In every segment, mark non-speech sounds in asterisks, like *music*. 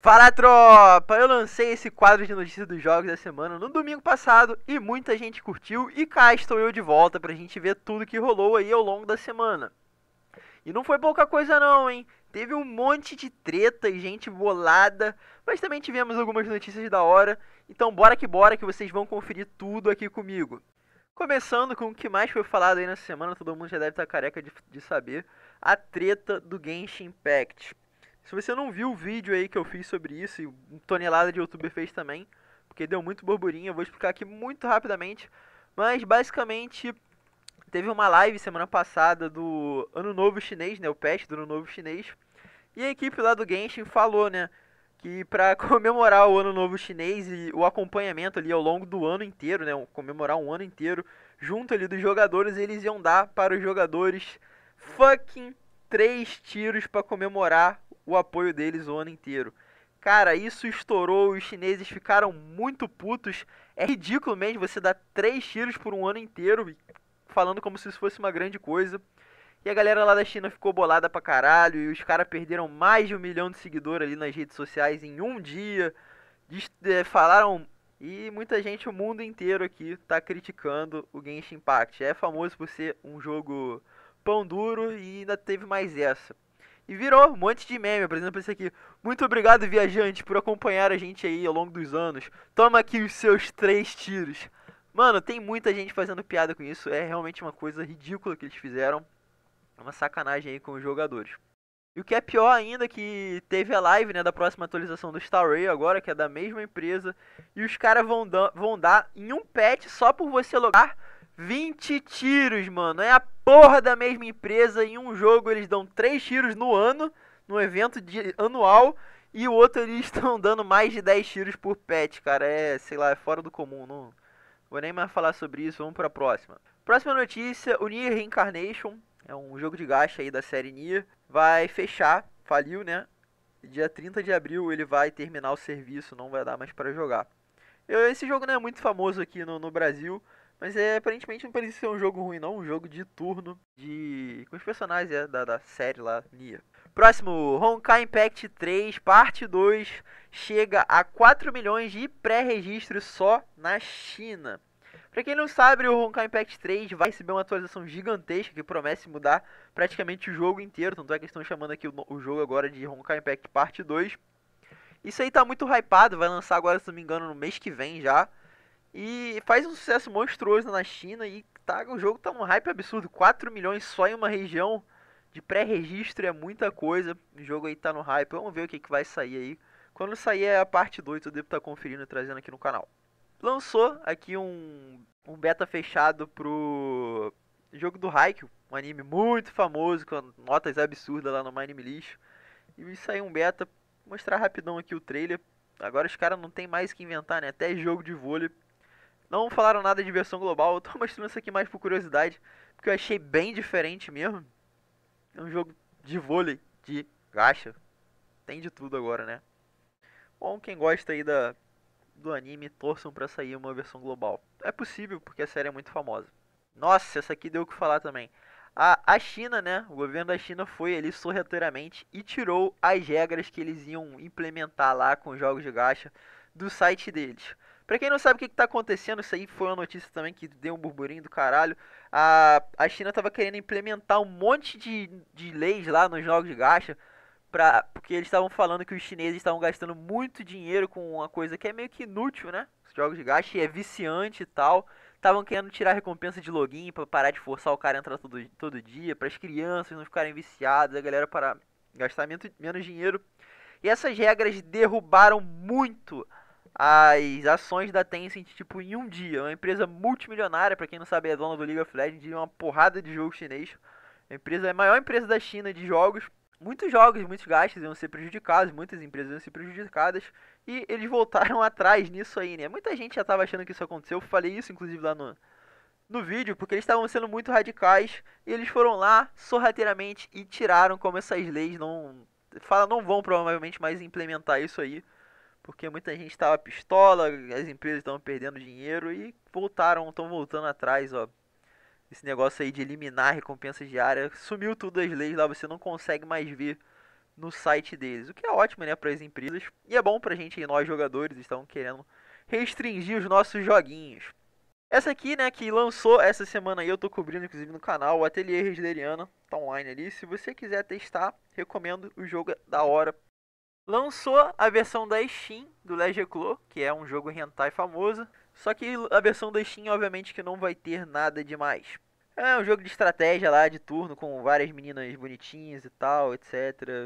Fala tropa! Eu lancei esse quadro de notícias dos jogos da semana no domingo passado e muita gente curtiu e cá estou eu de volta pra gente ver tudo que rolou aí ao longo da semana. E não foi pouca coisa não, hein? Teve um monte de treta e gente bolada, mas também tivemos algumas notícias da hora, então bora que bora que vocês vão conferir tudo aqui comigo. Começando com o que mais foi falado aí na semana, todo mundo já deve estar tá careca de, de saber, a treta do Genshin Impact. Se você não viu o vídeo aí que eu fiz sobre isso, e tonelada de youtuber fez também, porque deu muito burburinho, eu vou explicar aqui muito rapidamente. Mas basicamente teve uma live semana passada do Ano Novo Chinês, né? O patch do Ano Novo Chinês. E a equipe lá do Genshin falou, né? Que para *laughs* comemorar o Ano Novo Chinês e o acompanhamento ali ao longo do ano inteiro, né? Comemorar um ano inteiro junto ali dos jogadores, eles iam dar para os jogadores fucking três tiros para comemorar o apoio deles o ano inteiro. Cara, isso estourou, os chineses ficaram muito putos. É ridículo mesmo você dar três tiros por um ano inteiro, falando como se isso fosse uma grande coisa. E a galera lá da China ficou bolada pra caralho, e os caras perderam mais de um milhão de seguidores ali nas redes sociais em um dia. É, falaram. E muita gente, o mundo inteiro aqui, tá criticando o Genshin Impact. É famoso por ser um jogo pão duro e ainda teve mais essa. E virou um monte de meme, por exemplo, esse aqui. Muito obrigado, viajante, por acompanhar a gente aí ao longo dos anos. Toma aqui os seus três tiros. Mano, tem muita gente fazendo piada com isso. É realmente uma coisa ridícula que eles fizeram. É uma sacanagem aí com os jogadores. E o que é pior ainda é que teve a live né, da próxima atualização do Star Rail agora, que é da mesma empresa, e os caras vão, vão dar em um patch só por você logar 20 tiros, mano. É a porra da mesma empresa. Em um jogo eles dão 3 tiros no ano, no evento de, anual. E o outro eles *laughs* estão dando mais de 10 tiros por pet, cara. É, sei lá, é fora do comum. Não vou nem mais falar sobre isso. Vamos pra próxima. Próxima notícia: o Nier Reincarnation. É um jogo de gacha aí da série Nier. Vai fechar, faliu, né? Dia 30 de abril ele vai terminar o serviço, não vai dar mais para jogar. Eu, esse jogo não é muito famoso aqui no, no Brasil. Mas é, aparentemente não parecia ser um jogo ruim, não. Um jogo de turno de. com os personagens é, da, da série lá, Nia. Próximo, Honkai Impact 3, parte 2, chega a 4 milhões de pré-registros só na China. Pra quem não sabe, o Honkai Impact 3 vai receber uma atualização gigantesca que promete mudar praticamente o jogo inteiro. Tanto é que estão chamando aqui o, o jogo agora de Honkai Impact Parte 2. Isso aí tá muito hypado, vai lançar agora, se não me engano, no mês que vem já. E faz um sucesso monstruoso na China e tá, o jogo tá num hype absurdo. 4 milhões só em uma região de pré-registro é muita coisa. O jogo aí tá no hype. Vamos ver o que, que vai sair aí. Quando sair é a parte 2, eu devo estar tá conferindo e trazendo aqui no canal. Lançou aqui um, um beta fechado pro jogo do Haikyuu, um anime muito famoso, com notas absurdas lá no My Anime Lixo. E saiu um beta, Vou mostrar rapidão aqui o trailer. Agora os caras não tem mais que inventar, né? Até jogo de vôlei não falaram nada de versão global, eu tô *laughs* mostrando isso aqui mais por curiosidade, porque eu achei bem diferente mesmo. É um jogo de vôlei, de gacha, tem de tudo agora, né? Bom, quem gosta aí da, do anime, torçam pra sair uma versão global. É possível, porque a série é muito famosa. Nossa, essa aqui deu o que falar também. A, a China, né? O governo da China foi ali sorrateiramente e tirou as regras que eles iam implementar lá com os jogos de gacha do site deles. Pra quem não sabe o que, que tá acontecendo, isso aí foi uma notícia também que deu um burburinho do caralho. A, a China tava querendo implementar um monte de, de leis lá nos jogos de gacha. Pra, porque eles estavam falando que os chineses estavam gastando muito dinheiro com uma coisa que é meio que inútil, né? Os jogos de gacha e é viciante e tal. Estavam querendo tirar recompensa de login para parar de forçar o cara a entrar todo, todo dia, para as crianças não ficarem viciadas, a galera para gastar menos dinheiro. E essas regras derrubaram muito as ações da Tencent, tipo, em um dia. Uma empresa multimilionária, para quem não sabe, é dona do League of Legends e uma porrada de jogo chinês. A empresa é a maior empresa da China de jogos. Muitos jogos, muitos gastos iam ser prejudicados, muitas empresas iam ser prejudicadas. E eles *laughs* voltaram atrás nisso aí, né? Muita gente já estava achando que isso aconteceu. Eu falei isso, inclusive, lá no, no vídeo, porque eles estavam sendo muito radicais. E eles foram lá, sorrateiramente, e tiraram como essas leis não... Fala, não vão provavelmente mais implementar isso aí porque muita gente estava pistola, as empresas estavam perdendo dinheiro e voltaram, estão voltando atrás, ó. Esse negócio aí de eliminar recompensa diária, sumiu tudo as leis lá, você não consegue mais ver no site deles, o que é ótimo, né, para as empresas e é bom para a gente, nós jogadores, estão querendo restringir os nossos joguinhos. Essa aqui, né, que lançou essa semana aí, eu tô cobrindo inclusive no canal, o Ateliê Resleriana, tá online ali. Se você quiser testar, recomendo, o jogo é da hora. Lançou a versão da Steam do Legeclo, que é um jogo hentai famoso. Só que a versão da Steam, obviamente, que não vai ter nada demais. É um jogo de estratégia lá, de turno, com várias meninas bonitinhas e tal, etc.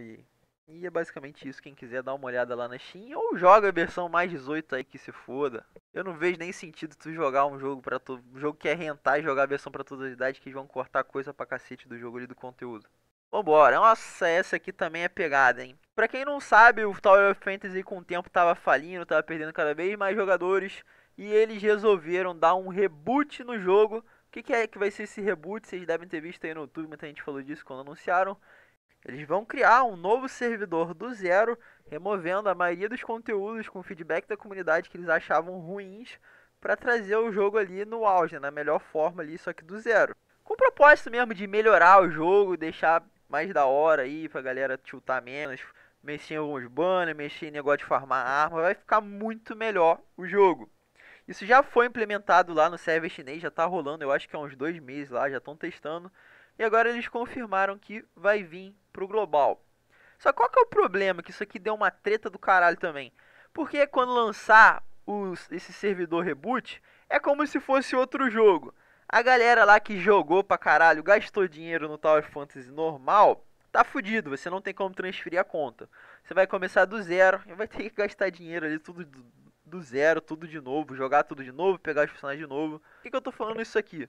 E, e é basicamente isso. Quem quiser dar uma olhada lá na Steam, ou joga a versão mais 18 aí que se foda. Eu não vejo nem sentido tu jogar um jogo para todo. Um jogo que é rentar e jogar a versão para todas as idades, que vão cortar coisa pra cacete do jogo ali do conteúdo. Vambora. Nossa, essa aqui também é pegada, hein? Pra quem não sabe, o Tower of Fantasy com o tempo tava falindo, tava perdendo cada vez mais jogadores. E eles resolveram dar um reboot no jogo. O que, que é que vai ser esse reboot? Vocês devem ter visto aí no YouTube, muita gente falou disso quando anunciaram. Eles vão criar um novo servidor do zero, removendo a maioria dos conteúdos com feedback da comunidade que eles achavam ruins, para trazer o jogo ali no auge, na melhor forma ali, só que do zero. Com o propósito mesmo de melhorar o jogo, deixar mais da hora aí pra galera tiltar menos, mexer em alguns banners, mexer em negócio de farmar arma, vai ficar muito melhor o jogo. Isso já foi implementado lá no server chinês, já tá rolando, eu acho que há uns dois meses lá, já estão testando. E agora eles confirmaram que vai vir pro global. Só qual que é o problema? Que isso aqui deu uma treta do caralho também. Porque quando lançar os, esse servidor reboot, é como se fosse outro jogo. A galera lá que jogou pra caralho, gastou dinheiro no Tower Fantasy normal, tá fudido, você não tem como transferir a conta. Você vai começar do zero e vai ter que gastar dinheiro ali, tudo do zero, tudo de novo, jogar tudo de novo, pegar os personagens de novo. Por que, que eu tô falando isso aqui?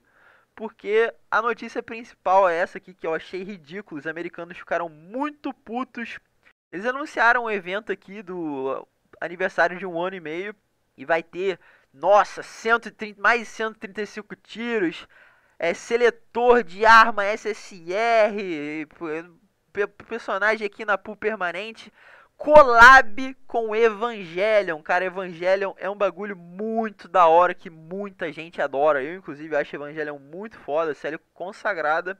Porque a notícia principal é essa aqui que eu achei ridículo. Os americanos ficaram muito putos. Eles anunciaram um evento aqui do aniversário de um ano e meio e vai ter nossa, 130, mais 135 tiros. É, seletor de arma SSR. É personagem aqui na pool permanente. Collab com Evangelion. Cara, Evangelion é um bagulho muito da hora que muita gente adora. Eu, inclusive, acho Evangelion muito foda. Série consagrada.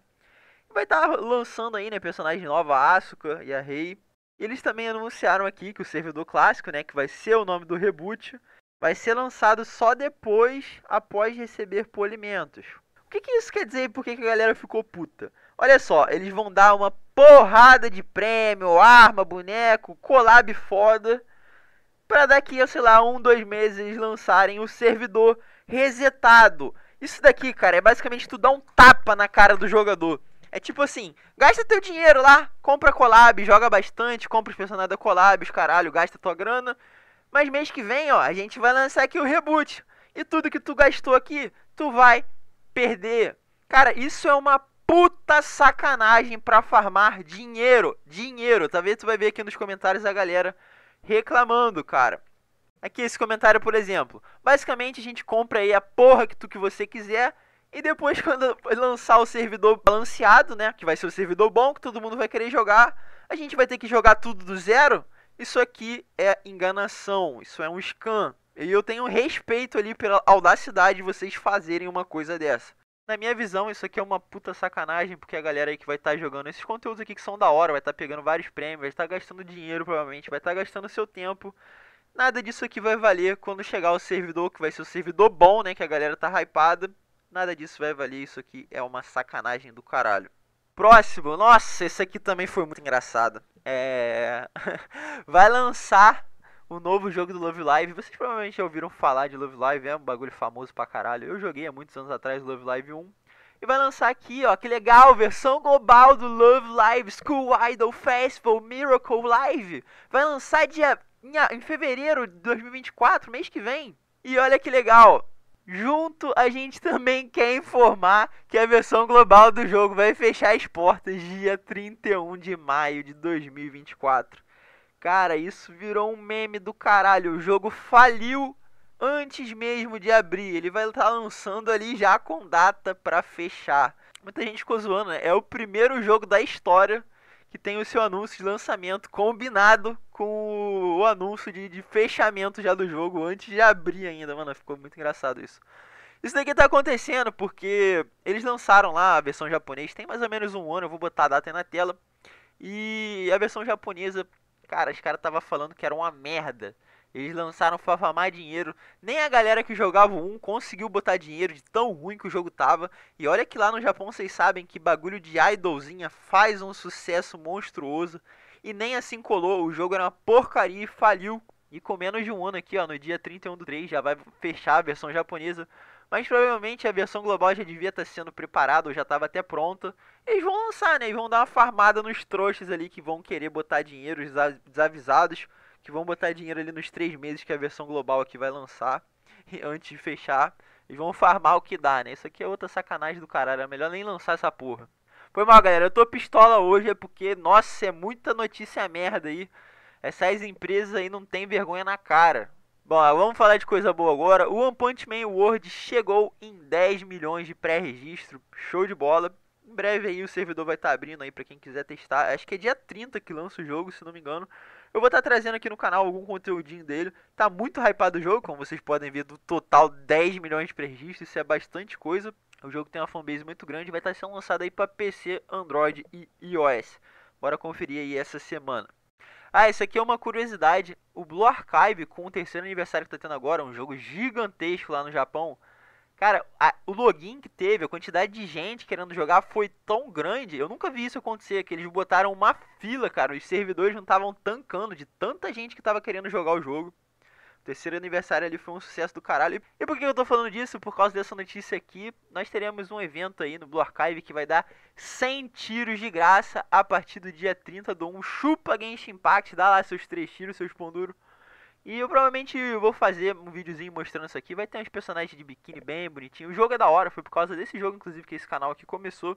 Vai estar tá lançando aí, né? Personagem nova, a Asuka e a Rei. Eles também anunciaram aqui que o servidor clássico, né? Que vai ser o nome do reboot vai ser lançado só depois, após receber polimentos. O que, que isso quer dizer e por que, que a galera ficou puta? Olha só, eles vão dar uma porrada de prêmio, arma, boneco, collab foda, para daqui a, sei lá, um, dois meses eles lançarem o servidor resetado. Isso daqui, cara, é basicamente tu dar um tapa na cara do jogador. É tipo assim, gasta teu dinheiro lá, compra collab, joga bastante, compra os personagens da collab, os caralho, gasta tua grana mas mês que vem, ó, a gente vai lançar aqui o reboot. E tudo que tu gastou aqui, tu vai perder. Cara, isso é uma puta sacanagem para farmar dinheiro. Dinheiro. Talvez tá tu vai ver aqui nos comentários a galera reclamando, cara. Aqui esse comentário, por exemplo. Basicamente a gente compra aí a porra que tu que você quiser e depois *laughs* quando lançar o servidor balanceado, né, que vai ser o servidor bom que todo mundo vai querer jogar, a gente vai ter que jogar tudo do zero isso aqui é enganação, isso é um scam. E eu tenho respeito ali pela audacidade de vocês fazerem uma coisa dessa. Na minha visão, isso aqui é uma puta sacanagem, porque a galera aí que vai estar tá jogando esses conteúdos aqui que são da hora, vai estar tá pegando vários prêmios, vai estar tá gastando dinheiro provavelmente, vai estar tá gastando seu tempo. Nada disso aqui vai valer quando chegar o servidor, que vai ser o servidor bom, né, que a galera tá hypada. Nada disso vai valer, isso aqui é uma sacanagem do caralho. Próximo, nossa, esse aqui também foi muito engraçado. É... *laughs* Vai lançar o novo jogo do Love Live. Vocês provavelmente já ouviram falar de Love Live, é um bagulho famoso pra caralho. Eu joguei há muitos anos atrás Love Live 1. E vai lançar aqui, ó, que legal, versão global do Love Live School Idol Festival Miracle Live. Vai lançar dia em, em fevereiro de 2024, mês que vem. E olha que legal, Junto, a gente também quer informar que a versão global do jogo vai fechar as portas dia 31 de maio de 2024. Cara, isso virou um meme do caralho. O jogo faliu antes mesmo de abrir. Ele vai estar tá lançando ali já com data para fechar. Muita gente ficou zoando, né? É o primeiro jogo da história que tem o seu anúncio de lançamento combinado com o anúncio de, de fechamento já do jogo antes de abrir ainda, mano. Ficou muito engraçado isso. Isso daqui tá acontecendo porque eles lançaram lá a versão japonesa, tem mais ou menos um ano, eu vou botar a data aí na tela. E a versão japonesa, cara, os caras tava falando que era uma merda. Eles lançaram Fava mais dinheiro. Nem a galera que jogava um conseguiu botar dinheiro de tão ruim que o jogo tava. E olha que lá no Japão vocês sabem que bagulho de idolzinha faz um sucesso monstruoso. E nem assim colou. O jogo era uma porcaria e faliu. E com menos de um ano aqui, ó, no dia 31 do 3 já vai fechar a versão japonesa. Mas provavelmente a versão global já devia estar tá sendo preparada ou já estava até pronta. Eles vão lançar, né? Eles vão dar uma farmada nos trouxas ali que vão querer botar dinheiro, os desavisados que vão botar dinheiro ali nos três meses que a versão global aqui vai lançar, *laughs* antes de fechar, e vão farmar o que dá, né? Isso aqui é outra sacanagem do caralho, é melhor nem lançar essa porra. Foi mal, galera, eu tô pistola hoje, é porque, nossa, é muita notícia merda aí. Essas empresas aí não tem vergonha na cara. Bom, vamos falar de coisa boa agora. O One Punch Man World chegou em 10 milhões de pré-registro, show de bola. Em breve aí o servidor vai estar tá abrindo aí para quem quiser testar. Acho que é dia 30 que lança o jogo, se não me engano. Eu vou estar tá trazendo aqui no canal algum conteúdinho dele. Tá muito hypado o jogo, como vocês podem ver, do total 10 milhões de registros, isso é bastante coisa. O jogo tem uma fanbase muito grande, vai estar tá sendo lançado aí para PC, Android e iOS. Bora conferir aí essa semana. Ah, isso aqui é uma curiosidade. O Blue Archive, com o terceiro aniversário que está tendo agora, um jogo gigantesco lá no Japão, Cara, a, o login que teve, a quantidade de gente querendo jogar foi tão grande. Eu nunca vi isso acontecer, que eles botaram uma fila, cara. Os servidores não estavam tancando de tanta gente que tava querendo jogar o jogo. O terceiro aniversário ali foi um sucesso do caralho. E por que eu tô falando disso? Por causa dessa notícia aqui. Nós teremos um evento aí no Blue Archive que vai dar 100 tiros de graça a partir do dia 30 do Chupa Genshin Impact. Dá lá seus três tiros, seus pão duro. E eu provavelmente vou fazer um videozinho mostrando isso aqui. Vai ter uns personagens de biquíni bem bonitinho. O jogo é da hora, foi por causa desse jogo, inclusive, que esse canal aqui começou.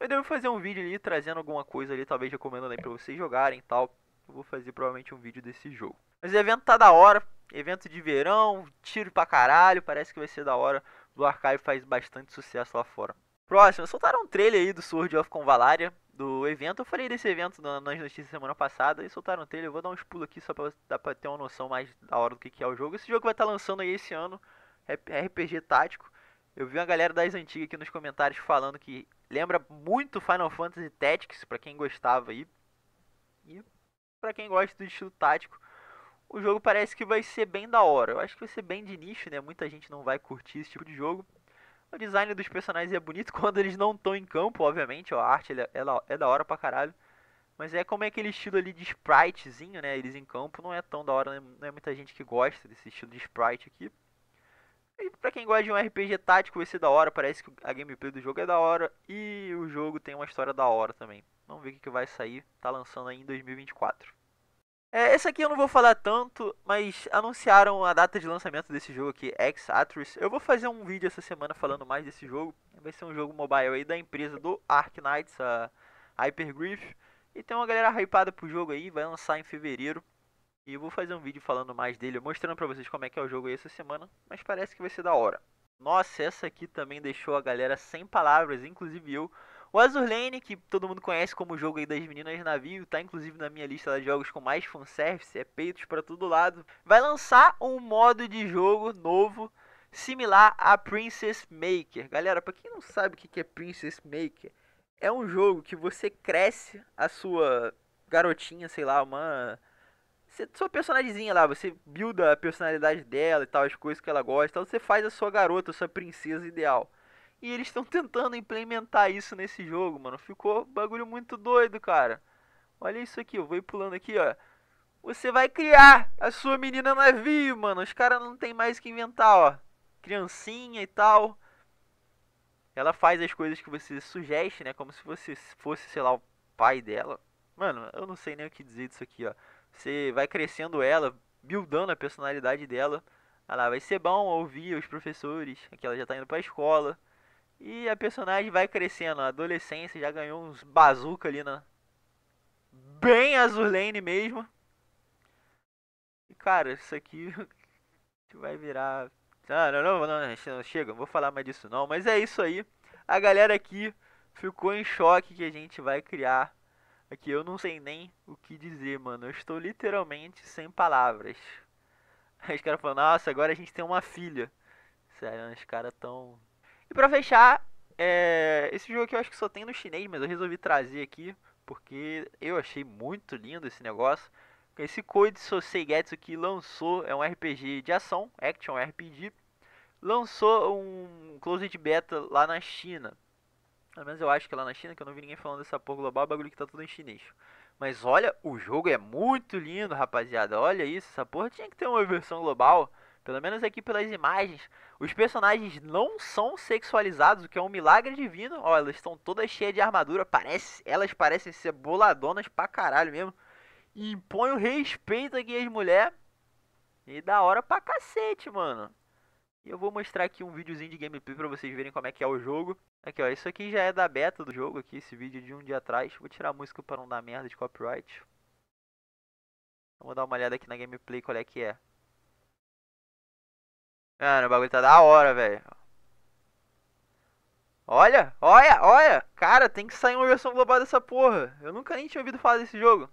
Eu devo fazer um vídeo ali trazendo alguma coisa ali, talvez recomendando aí pra vocês jogarem e tal. Eu vou fazer provavelmente um vídeo desse jogo. Mas o evento tá da hora, evento de verão, tiro pra caralho, parece que vai ser da hora. O Archive faz bastante sucesso lá fora. Próximo, soltaram um trailer aí do Sword of Convalaria, do evento. Eu falei desse evento nas notícias semana passada e soltaram um trailer. Eu vou dar uns pulos aqui só pra dar pra ter uma noção mais da hora do que, que é o jogo. Esse jogo vai estar tá lançando aí esse ano, é é RPG tático. Eu vi uma galera das antigas aqui nos comentários falando que lembra muito Final Fantasy Tactics, para quem gostava aí. E para quem gosta do estilo tático, o jogo parece que vai ser bem da hora. Eu acho que vai ser bem de nicho, né? Muita gente não vai curtir esse tipo de jogo. O design dos personagens é bonito *laughs* quando eles não estão em campo, obviamente. a arte ela, é da hora pra caralho. Mas é como é aquele estilo ali de spritezinho, né? Eles em campo não é tão da hora, né, não é muita gente que gosta desse estilo de sprite aqui. E pra quem gosta de um RPG tático, vai ser da hora. Parece que a gameplay do jogo é da hora. E o jogo tem uma história da hora também. Vamos ver o que vai sair. Tá lançando aí em 2024. É, esse aqui eu não vou falar tanto, mas anunciaram a data de lançamento desse jogo aqui, Ex atrus Eu vou fazer um vídeo essa semana falando mais desse jogo. Vai ser um jogo mobile aí da empresa do Ark Knights, a Hypergriff. E tem uma galera hypada pro jogo aí, vai lançar em fevereiro. E eu vou fazer um vídeo falando mais dele, mostrando pra vocês como é que é o jogo aí essa semana. Mas parece que vai ser da hora. Nossa, essa aqui também deixou a galera sem palavras, inclusive eu. O Azur Lane, que todo mundo conhece como o jogo aí das meninas de navio, tá inclusive na minha lista de jogos com mais fanservice, é peitos para todo lado, vai lançar um modo de jogo novo similar a Princess Maker. Galera, para quem não sabe o que é Princess Maker, é um jogo que você cresce a sua garotinha, sei lá, uma sua personagemzinha lá, você builda a personalidade dela e tal, as coisas que ela gosta, então você faz a sua garota, a sua princesa ideal. E eles estão tentando implementar isso nesse jogo, mano. Ficou bagulho muito doido, cara. Olha isso aqui, eu vou ir pulando aqui, ó. Você vai criar a sua menina navio, é mano. Os caras não tem mais que inventar, ó. Criancinha e tal. Ela faz as coisas que você sugeste, né? Como se você fosse, sei lá, o pai dela. Mano, eu não sei nem o que dizer disso aqui, ó. Você vai crescendo ela, buildando a personalidade dela. Ela vai ser bom ouvir os professores, Aqui ela já tá indo pra escola. E a personagem vai crescendo. A adolescência já ganhou uns bazuca ali na. Né? Bem Azulane mesmo. E cara, isso aqui *laughs* vai virar. Ah, não, não, não, não, chega, não vou falar mais disso não. Mas é isso aí. A galera aqui ficou em choque que a gente vai criar. Aqui eu não sei nem o que dizer, mano. Eu estou literalmente sem palavras. Aí *laughs* os caras falam, nossa, agora a gente tem uma filha. Sério, os caras tão e pra fechar, é... esse jogo aqui eu acho que só tem no chinês, mas eu resolvi trazer aqui, porque eu achei muito lindo esse negócio. Esse Code Soseigetsu que lançou é um RPG de ação, Action RPG, lançou um Closed Beta lá na China. Pelo menos eu acho que é lá na China, que eu não vi ninguém falando dessa porra global, é bagulho que tá tudo em chinês. Mas olha, o jogo é muito lindo, rapaziada. Olha isso, essa porra tinha que ter uma versão global. Pelo menos aqui pelas imagens, os personagens não são sexualizados, o que é um milagre divino. Ó, elas estão todas cheias de armadura, parece, elas parecem ser boladonas pra caralho mesmo. E impõe o respeito aqui às mulheres. E da hora pra cacete, mano. E eu vou mostrar aqui um videozinho de gameplay pra vocês verem como é que é o jogo. Aqui, ó, isso aqui já é da beta do jogo aqui, esse vídeo é de um dia atrás. Vou tirar a música pra não dar merda de copyright. Vamos dar uma olhada aqui na gameplay qual é que é. Mano, o bagulho tá da hora, velho. Olha, olha, olha. Cara, tem que sair uma versão global dessa porra. Eu nunca nem tinha ouvido falar desse jogo.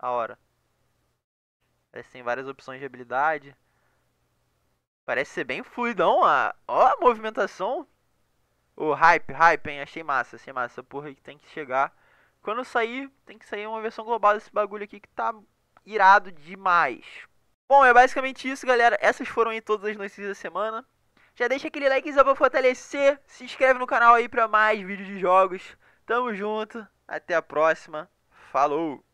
A hora. Parece tem várias opções de habilidade. Parece ser bem fluidão a, ó, a movimentação. O hype, hype, hein? Achei massa, achei massa. Porra, que tem que chegar quando sair, tem que sair uma versão global desse bagulho aqui que tá irado demais. Bom, é basicamente isso, galera. Essas foram aí todas as notícias da semana. Já deixa aquele likezão pra fortalecer. Se inscreve no canal aí pra mais vídeos de jogos. Tamo junto. Até a próxima. Falou!